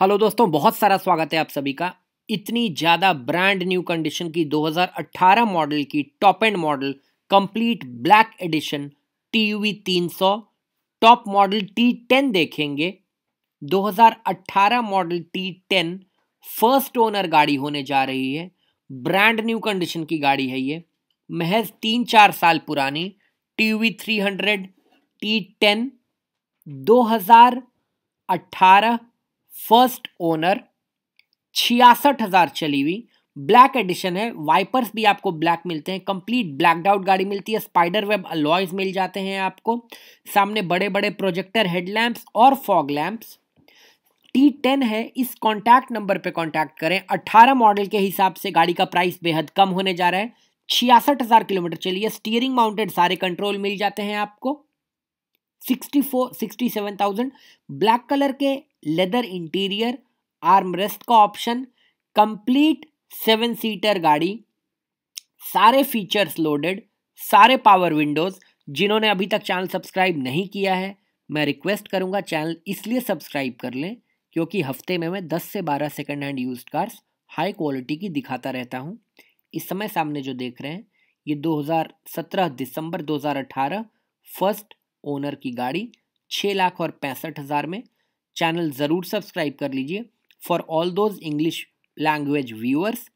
hello दोस्तों बहुत सारा स्वागत है आप सभी का इतनी ज़्यादा ब्रांड न्यू कंडीशन की 2018 मॉडल की top end model complete black edition T U V तीन टॉप मॉडल टी टेन देखेंगे 2018 model T ten first owner गाड़ी होने जा रही है ब्रांड न्यू कंडीशन की गाड़ी है ये महज तीन चार साल पुरानी T U V three hundred T ten दो हज़ार अट्ठारह फर्स्ट ओनर छियासठ हज़ार चली हुई ब्लैक एडिशन है वाइपर्स भी आपको ब्लैक मिलते हैं कंप्लीट ब्लैकड आउट गाड़ी मिलती है स्पाइडर वेब अलॉयज मिल जाते हैं आपको सामने बड़े बड़े प्रोजेक्टर हेडलैम्प्स और फॉग लैम्प्स टी टेन है इस कॉन्टैक्ट नंबर पे कॉन्टैक्ट करें अट्ठारह मॉडल के हिसाब से गाड़ी का प्राइस बेहद कम होने जा रहा है छियासठ हज़ार किलोमीटर चलिए स्टीयरिंग माउंटेड सारे कंट्रोल मिल जाते हैं आपको sixty four sixty seven thousand black colour के लेदर इंटीरियर आर्म रेस्ट का ऑप्शन कंप्लीट सेवन सीटर गाड़ी सारे फीचर्स लोडेड सारे पावर विंडोज़ जिन्होंने अभी तक चैनल सब्सक्राइब नहीं किया है मैं रिक्वेस्ट करूंगा चैनल इसलिए सब्सक्राइब कर लें क्योंकि हफ्ते में मैं 10 से 12 second hand use cars high quality की दिखाता रहता हूं इस समय सामने जो देख रहे हैं ये 2017 दिसंबर 2018 फर्स्ट ओनर की गाड़ी छः लाख और पैंसठ हज़ार में चैनल ज़रूर सब्सक्राइब कर लीजिए for all those English language viewers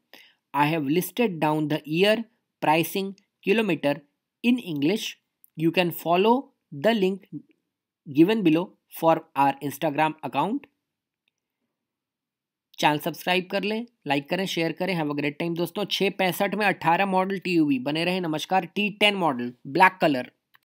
I have listed down the year pricing kilometre in English you can follow the link given below for our Instagram account channel subscribe कर लें like करें share करें have a great time दोस्तों छः पैंसठ में अट्ठारह model T बने रहे नमस्कार T ten model black colour